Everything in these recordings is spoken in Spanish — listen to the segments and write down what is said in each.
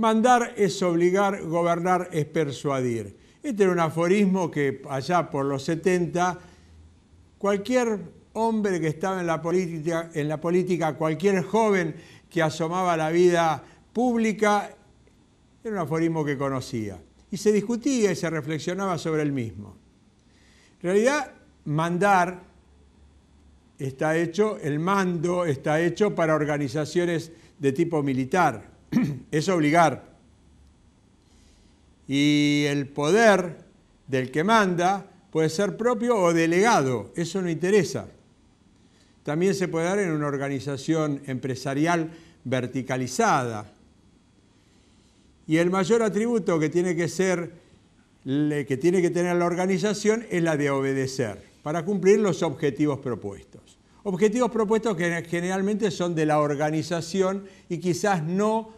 Mandar es obligar, gobernar es persuadir. Este era un aforismo que allá por los 70 cualquier hombre que estaba en la política, en la política cualquier joven que asomaba a la vida pública, era un aforismo que conocía. Y se discutía y se reflexionaba sobre el mismo. En realidad, mandar está hecho, el mando está hecho para organizaciones de tipo militar es obligar. Y el poder del que manda puede ser propio o delegado, eso no interesa. También se puede dar en una organización empresarial verticalizada. Y el mayor atributo que tiene que ser, que tiene que tener la organización es la de obedecer para cumplir los objetivos propuestos. Objetivos propuestos que generalmente son de la organización y quizás no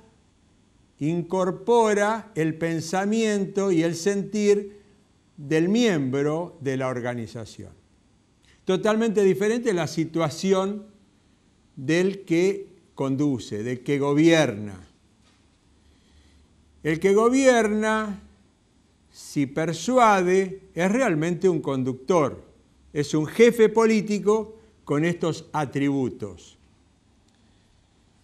incorpora el pensamiento y el sentir del miembro de la organización. Totalmente diferente la situación del que conduce, del que gobierna. El que gobierna, si persuade, es realmente un conductor, es un jefe político con estos atributos.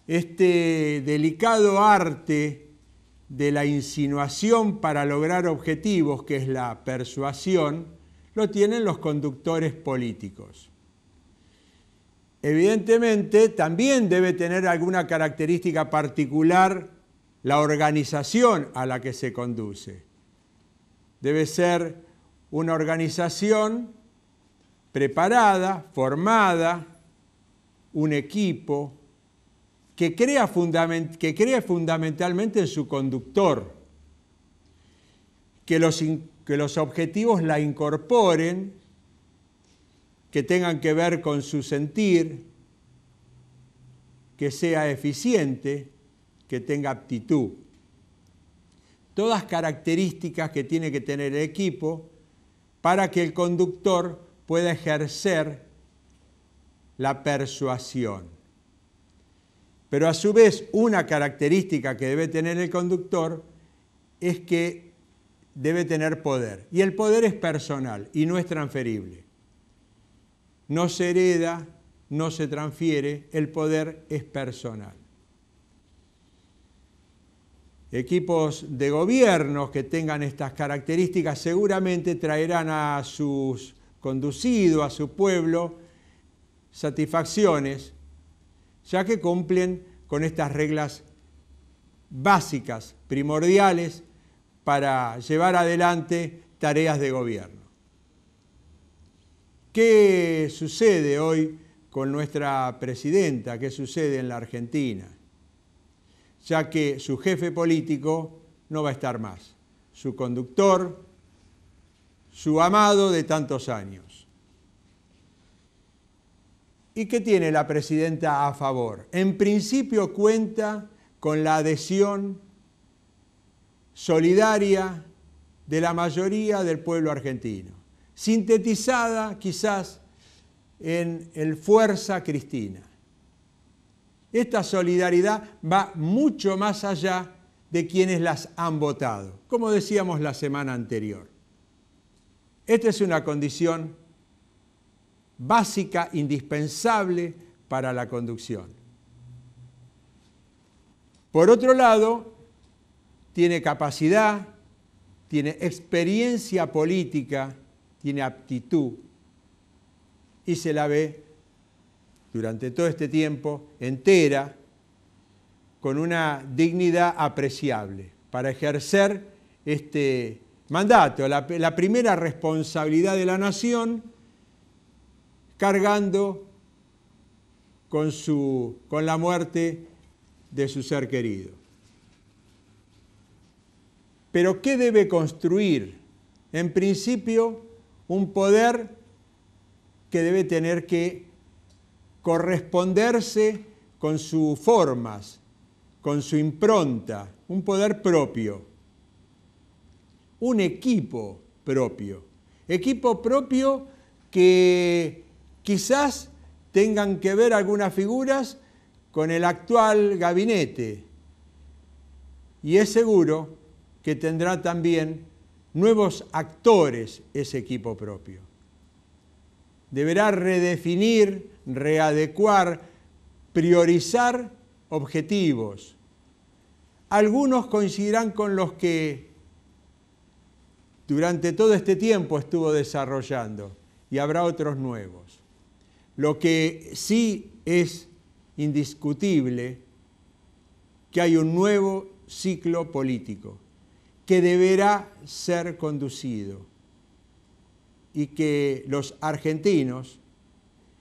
Este delicado arte de la insinuación para lograr objetivos, que es la persuasión, lo tienen los conductores políticos. Evidentemente, también debe tener alguna característica particular la organización a la que se conduce. Debe ser una organización preparada, formada, un equipo, que crea, que fundamentalmente en su conductor, que los, que los objetivos la incorporen, que tengan que ver con su sentir, que sea eficiente, que tenga aptitud. Todas características que tiene que tener el equipo para que el conductor pueda ejercer la persuasión. Pero a su vez, una característica que debe tener el conductor es que debe tener poder. Y el poder es personal y no es transferible. No se hereda, no se transfiere, el poder es personal. Equipos de gobierno que tengan estas características seguramente traerán a sus conducidos, a su pueblo, satisfacciones ya que cumplen con estas reglas básicas, primordiales, para llevar adelante tareas de gobierno. ¿Qué sucede hoy con nuestra presidenta? ¿Qué sucede en la Argentina? Ya que su jefe político no va a estar más, su conductor, su amado de tantos años. ¿Y qué tiene la presidenta a favor? En principio cuenta con la adhesión solidaria de la mayoría del pueblo argentino, sintetizada quizás en el Fuerza Cristina. Esta solidaridad va mucho más allá de quienes las han votado, como decíamos la semana anterior. Esta es una condición básica, indispensable para la conducción. Por otro lado, tiene capacidad, tiene experiencia política, tiene aptitud y se la ve durante todo este tiempo entera con una dignidad apreciable para ejercer este mandato, la, primera responsabilidad de la nación cargando con, su, con la muerte de su ser querido. Pero ¿qué debe construir? En principio, un poder que debe tener que corresponderse con sus formas, con su impronta, un poder propio, un equipo propio. Equipo propio que quizás tengan que ver algunas figuras con el actual gabinete. Y es seguro que tendrá también nuevos actores ese equipo propio. Deberá redefinir, readecuar, priorizar objetivos. Algunos coincidirán con los que durante todo este tiempo estuvo desarrollando y habrá otros nuevos. Lo que sí es indiscutible, que hay un nuevo ciclo político que deberá ser conducido y que los argentinos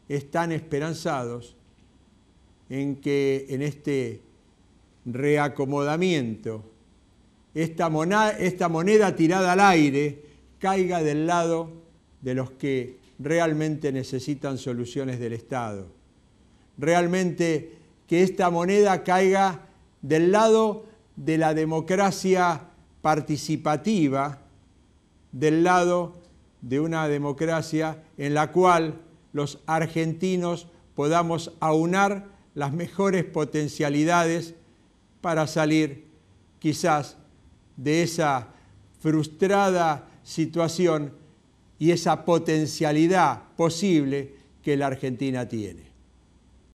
están esperanzados en que en este reacomodamiento esta moneda, esta moneda tirada al aire caiga del lado de los que realmente necesitan soluciones del Estado. Realmente que esta moneda caiga del lado de la democracia participativa, del lado de una democracia en la cual los argentinos podamos aunar las mejores potencialidades para salir quizás de esa frustrada situación y esa potencialidad posible que la Argentina tiene.